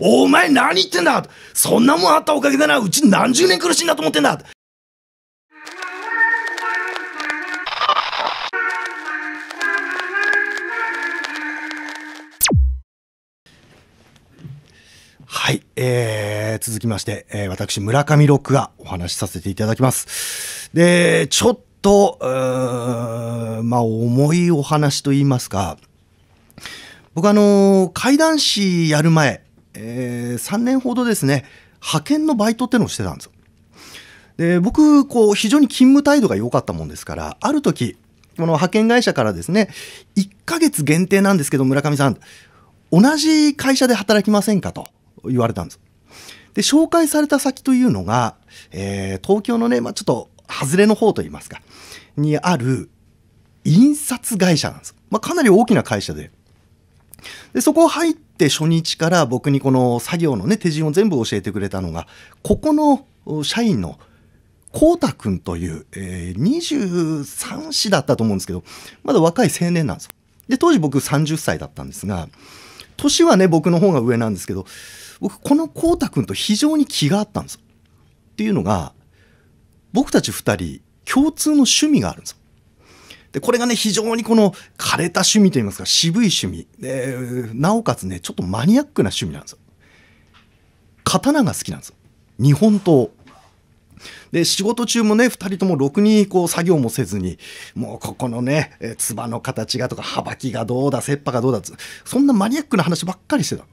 お前何言ってんだそんなもんあったおかげでな、うち何十年苦しいんだと思ってんだはい、えー、続きまして、えー、私、村上ロックがお話しさせていただきます。で、ちょっと、まあ、重いお話と言いますか、僕あのー、怪談師やる前、えー、3年ほどですね派遣のバイトってのをしてたんですで僕こう非常に勤務態度が良かったもんですからある時この派遣会社からですね1ヶ月限定なんですけど村上さん同じ会社で働きませんかと言われたんです。で紹介された先というのが、えー、東京のね、まあ、ちょっと外れの方といいますかにある印刷会社なんです。まあ、かなり大きな会社で。でそこ入っって初日から僕にこの作業のね手順を全部教えてくれたのがここの社員のこうたくんという、えー、23歳だったと思うんですけどまだ若い青年なんですよ。で当時僕30歳だったんですが年はね僕の方が上なんですけど僕このこうたくんと非常に気があったんですよ。っていうのが僕たち2人共通の趣味があるんですよ。で、これがね、非常にこの枯れた趣味といいますか、渋い趣味。で、なおかつね、ちょっとマニアックな趣味なんですよ。刀が好きなんですよ。日本刀。で仕事中もね2人ともろくにこう作業もせずにもうここのねつばの形がとかはばきがどうだ切羽がどうだそんなマニアックな話ばっかりしてた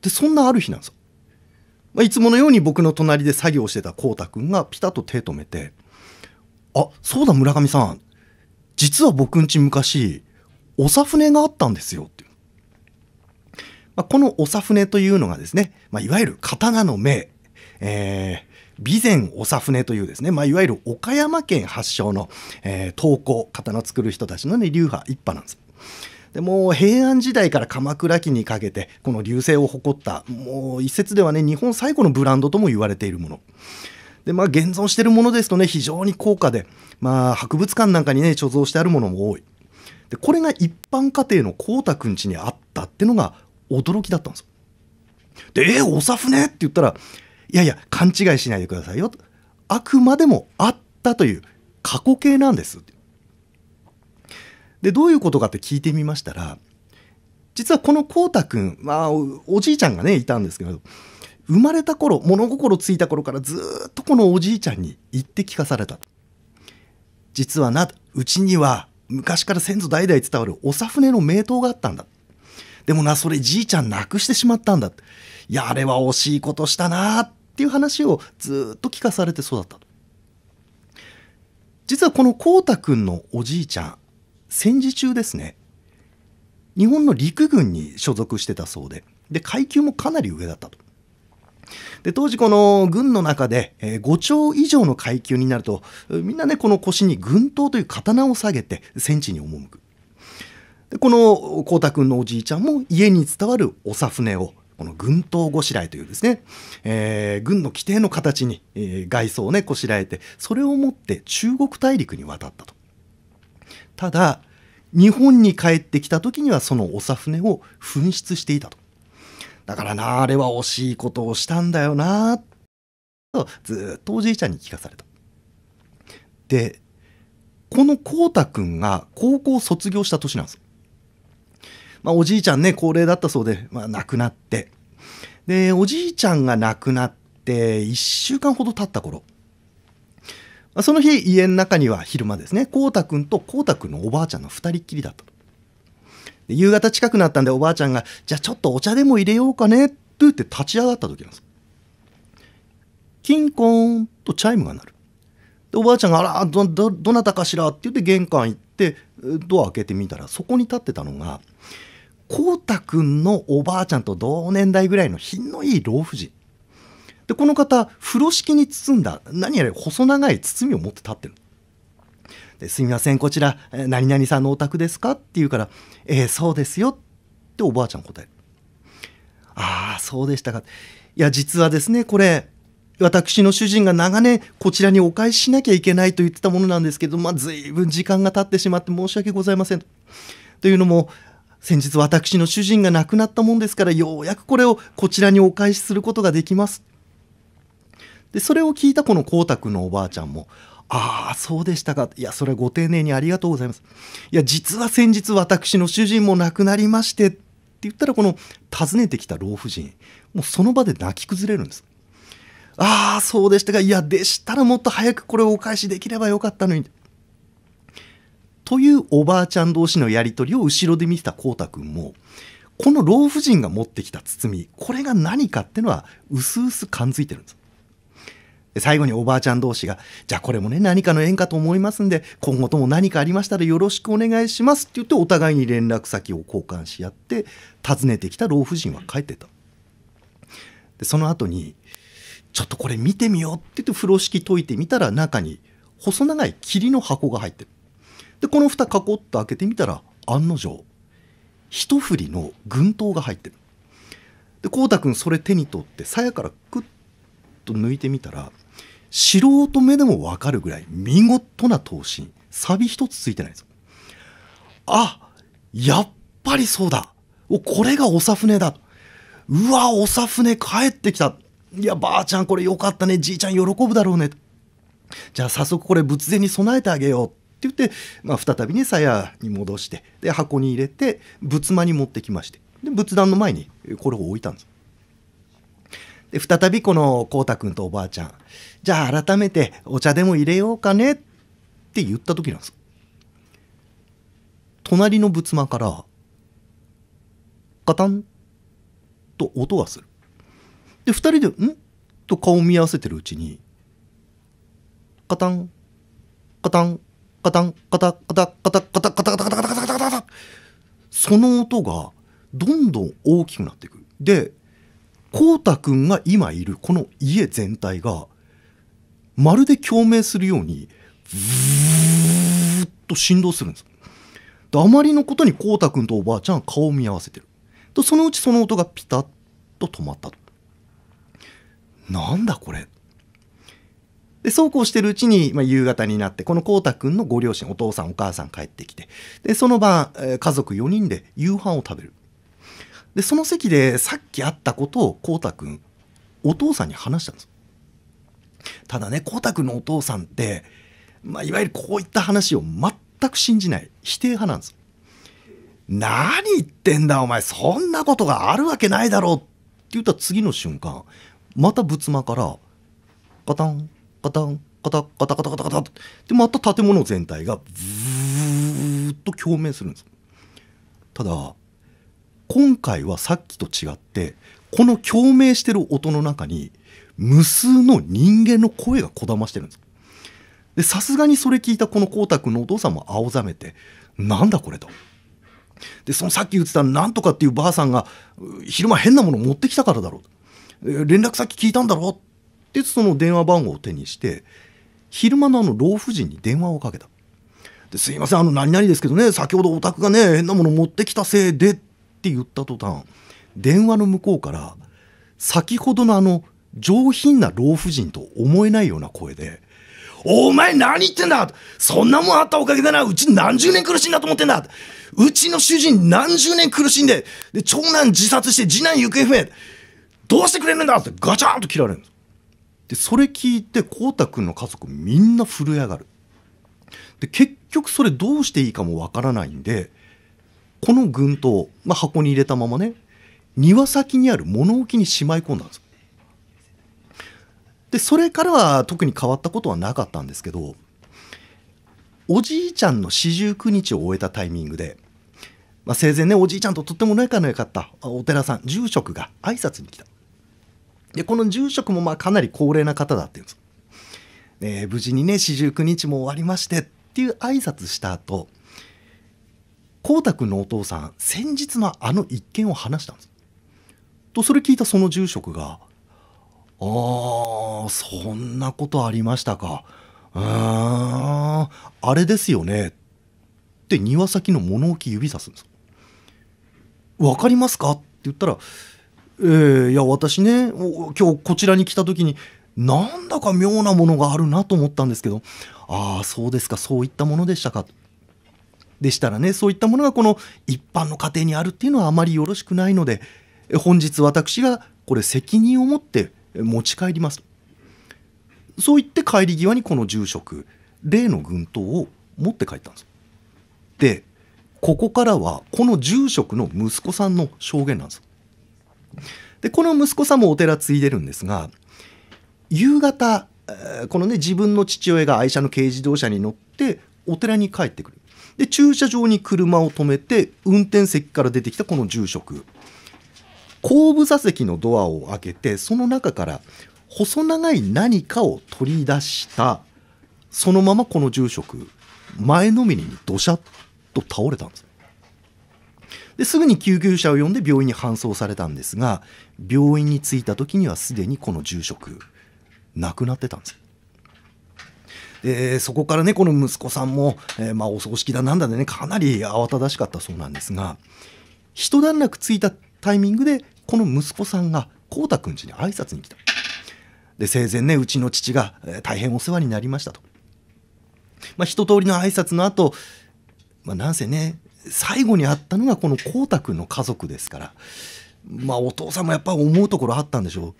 でそんなある日なんですよ、まあ、いつものように僕の隣で作業してたこうたくんがピタッと手止めて「あそうだ村上さん実は僕んち昔、おさ船があったんですよっていう。まあ、このおさ船というのがですね、まあ、いわゆる刀の銘、備前おさ船というですね、まあ、いわゆる岡山県発祥の、えー、刀工、刀作る人たちのね、流派一派なんです。でもう平安時代から鎌倉期にかけてこの流星を誇ったもう一説ではね日本最古のブランドとも言われているもので、まあ、現存しているものですとね、非常に高価で、まあ、博物館なんかにね、貯蔵してあるものも多い。で、これが一般家庭の光太くん家にあったってのが驚きだったんですよ。で、えー、おさふねって言ったら、いやいや、勘違いしないでくださいよ。あくまでもあったという過去形なんです。で、どういうことかって聞いてみましたら、実はこの光太くん、まあお、おじいちゃんがね、いたんですけど、生まれた頃物心ついた頃からずっとこのおじいちゃんに言って聞かされた実はなうちには昔から先祖代々伝わる長船の名刀があったんだでもなそれじいちゃんなくしてしまったんだいやあれは惜しいことしたなっていう話をずっと聞かされて育った実はこのこうたくんのおじいちゃん戦時中ですね日本の陸軍に所属してたそうでで階級もかなり上だったとで当時この軍の中で、え5丁以上の階級になるとみんなねこの腰に軍刀という刀を下げて戦地に赴くでこの光太君のおじいちゃんも家に伝わるおさをこの軍刀ごしらえというですね、えー、軍の規定の形に、えー、外装をねこしらえてそれを持って中国大陸に渡ったとただ日本に帰ってきた時にはそのおさを紛失していたとだからなあれは惜しいことをしたんだよなとずっとおじいちゃんに聞かされた。でこのこうたくんが高校卒業した年なんです。まあ、おじいちゃんね高齢だったそうで、まあ、亡くなってでおじいちゃんが亡くなって1週間ほど経った頃その日家の中には昼間ですねこうたくんとこうたくんのおばあちゃんの2人っきりだったと。夕方近くなったんでおばあちゃんが「じゃあちょっとお茶でも入れようかね」って言って立ち上がった時なんです。キンコーンとチャイムが鳴る。でおばあちゃんが「あらどどどなたかしら」って言って玄関行ってドア開けてみたらそこに立ってたのがこうたくんのおばあちゃんと同年代ぐらいの品のいい老婦人。でこの方風呂敷に包んだ何やら細長い包みを持って立ってる。ですみませんこちら何々さんのお宅ですか?」って言うから「えー、そうですよ」っておばあちゃん答える「ああそうでしたか」いや実はですねこれ私の主人が長年こちらにお返ししなきゃいけないと言ってたものなんですけど、まあ、随分時間が経ってしまって申し訳ございませんと。いうのも先日私の主人が亡くなったもんですからようやくこれをこちらにお返しすることができます。でそれを聞いたこの光沢くんのおばあちゃんもああそうでしたかいやそれご丁寧にありがとうございますいや実は先日私の主人も亡くなりましてって言ったらこの訪ねてきた老婦人もうその場で泣き崩れるんですああそうでしたかいやでしたらもっと早くこれをお返しできればよかったのにというおばあちゃん同士のやり取りを後ろで見てたこうたくんもこの老婦人が持ってきた包みこれが何かってのは薄々感づいてるんです最後におばあちゃん同士が、じゃあこれもね、何かの縁かと思いますんで、今後とも何かありましたらよろしくお願いしますって言って、お互いに連絡先を交換し合って、訪ねてきた老婦人は帰ってた。で、その後に、ちょっとこれ見てみようって言って風呂敷解いてみたら、中に細長い霧の箱が入ってる。で、この蓋コっと開けてみたら、案の定、一振りの軍刀が入ってる。で、こうたくんそれ手に取って、鞘からクッと抜いてみたら、素人目でも分かるぐらい見事な闘身サビ一つついてないんですよあやっぱりそうだこれがおさだうわおさ帰ってきたいやばあちゃんこれよかったねじいちゃん喜ぶだろうねじゃあ早速これ仏前に備えてあげようって言って、まあ、再びね鞘に戻してで箱に入れて仏間に持ってきましてで仏壇の前にこれを置いたんですで再びこのこうたくんとおばあちゃんじゃあ改めてお茶でも入れようかねって言った時なんです隣の仏間からガタンと音がするで2人で「ん?」と顔を見合わせてるうちにガタンガタンガタンカタカタカタガタガタガタガタガタガタガタその音がどんどん大きくなっていくで浩太君が今いるこの家全体がまるで共鳴するようにずーと振動するんですであまりのことにた太君とおばあちゃんは顔を見合わせてるとそのうちその音がピタッと止まったとなんだこれでそうこうしてるうちに、まあ、夕方になってこのた太君のご両親お父さんお母さん帰ってきてでその晩、え家族4人で夕飯を食べるでその席でさっき会ったことをこうたくんお父さんに話したんですただねこうたくんのお父さんって、まあ、いわゆるこういった話を全く信じない否定派なんです何言ってんだお前そんなことがあるわけないだろうって言った次の瞬間また仏間からカタンカタンカタカタカタカタカタってまた建物全体がブーッと共鳴するんですただ今回はさっきと違ってこの共鳴してる音の中に無数の人間の声がこだましてるんですでさすがにそれ聞いたこの光太君のお父さんも青ざめてなんだこれとでそのさっき言ってたなんとかっていうばあさんが昼間変なもの持ってきたからだろう連絡先聞いたんだろうってその電話番号を手にして昼間のあの老婦人に電話をかけたですいませんあの何々ですけどね先ほどお宅がね変なもの持ってきたせいでって言った途端電話の向こうから先ほどのあの上品な老婦人と思えないような声で「お前何言ってんだそんなもんあったおかげでなうち何十年苦しんだと思ってんだうちの主人何十年苦しんでで長男自殺して次男行方不明どうしてくれるんだ!」ってガチャンと切られるんですでそれ聞いて浩太君の家族みんな震え上がるで結局それどうしていいかもわからないんでこの群島、まあ、箱に入れたままね庭先にある物置にしまい込んだんですでそれからは特に変わったことはなかったんですけどおじいちゃんの四十九日を終えたタイミングで、まあ、生前ねおじいちゃんととっても仲の良かったお寺さん住職が挨拶に来たでこの住職もまあかなり高齢な方だっていうんです、え無事にね四十九日も終わりましてっていう挨拶した後光太君のお父さん先日のあの一件を話したんですとそれ聞いたその住職が「ああそんなことありましたかうーんあれですよね」って庭先の物置指さすんですわかりますか?」って言ったら「えー、いや私ね今日こちらに来た時になんだか妙なものがあるなと思ったんですけどああそうですかそういったものでしたか」でしたらねそういったものがこの一般の家庭にあるっていうのはあまりよろしくないので本日私がこれ責任を持って持ち帰りますそう言って帰り際にこの住職例の軍刀を持って帰ったんですでここからはこの住職の息子さんの証言なんですでこの息子さんもお寺継いでるんですが夕方このね自分の父親が愛車の軽自動車に乗ってお寺に帰ってくるで駐車場に車を止めて運転席から出てきたこの住職後部座席のドアを開けてその中から細長い何かを取り出したそのままこの住職前のめりにどしゃっと倒れたんですですぐに救急車を呼んで病院に搬送されたんですが病院に着いた時にはすでにこの住職亡くなってたんですえー、そこからねこの息子さんも、えー、まあ、お葬式だなんだでねかなり慌ただしかったそうなんですが一段落ついたタイミングでこの息子さんが浩太くん家に挨拶に来たで生前ねうちの父が、えー、大変お世話になりましたと、まあ、一通りの挨拶の後、まあなんせね最後に会ったのがこの浩太くんの家族ですからまあお父さんもやっぱ思うところあったんでしょう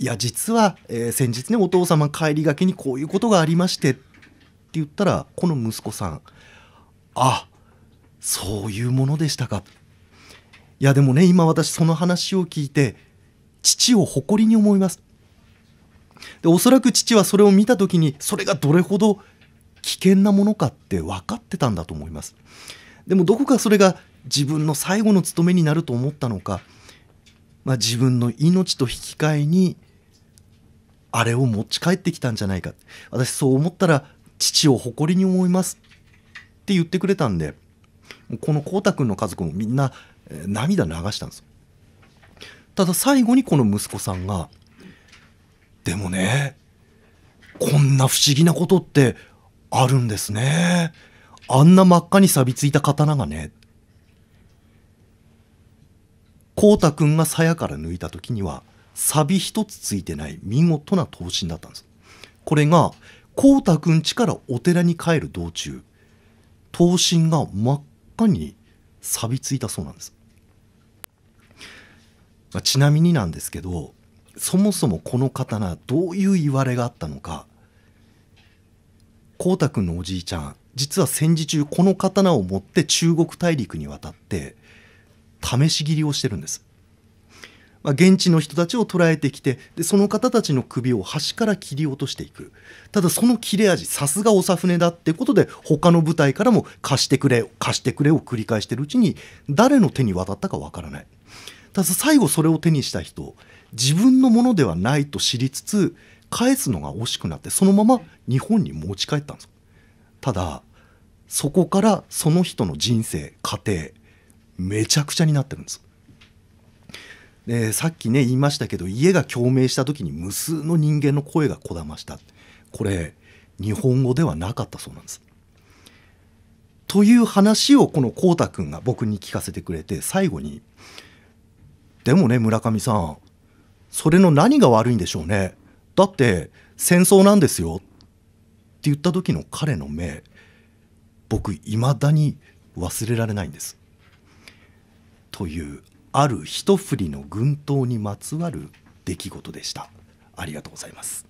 いや実は、えー、先日ねお父様帰りがけにこういうことがありましてって言ったらこの息子さんあそういうものでしたかいやでもね今私その話を聞いて父を誇りに思いますでおそらく父はそれを見た時にそれがどれほど危険なものかって分かってたんだと思いますでもどこかそれが自分の最後の務めになると思ったのか、まあ、自分の命と引き換えにあれを持ち帰ってきたんじゃないか私そう思ったら父を誇りに思いますって言ってくれたんでこのこうたくんの家族もみんな涙流したんですただ最後にこの息子さんが「でもねこんな不思議なことってあるんですねあんな真っ赤に錆びついた刀がね」こうたくんが鞘から抜いた時には「サビ一つついてない見事な刀身だったんですこれが光太くん家からお寺に帰る道中刀身が真っ赤に錆びついたそうなんです、まあ、ちなみになんですけどそもそもこの刀どういう言われがあったのか光太くんのおじいちゃん実は戦時中この刀を持って中国大陸に渡って試し切りをしてるんですまあ、現地の人たちを捉えてきてでその方たちの首を端から切り落としていくただその切れ味さすがおさ船だってことで他の部隊からも貸してくれ貸してくれを繰り返してるうちに誰の手に渡ったかわからないただ最後それを手にした人自分のものではないと知りつつ返すのが惜しくなってそのまま日本に持ち帰ったんですただそこからその人の人生家庭めちゃくちゃになってるんですでさっきね言いましたけど家が共鳴した時に無数の人間の声がこだましたこれ日本語ではなかったそうなんです。という話をこのこうたくんが僕に聞かせてくれて最後に「でもね村上さんそれの何が悪いんでしょうねだって戦争なんですよ」って言った時の彼の目僕いまだに忘れられないんです。というある一振りの軍刀にまつわる出来事でしたありがとうございます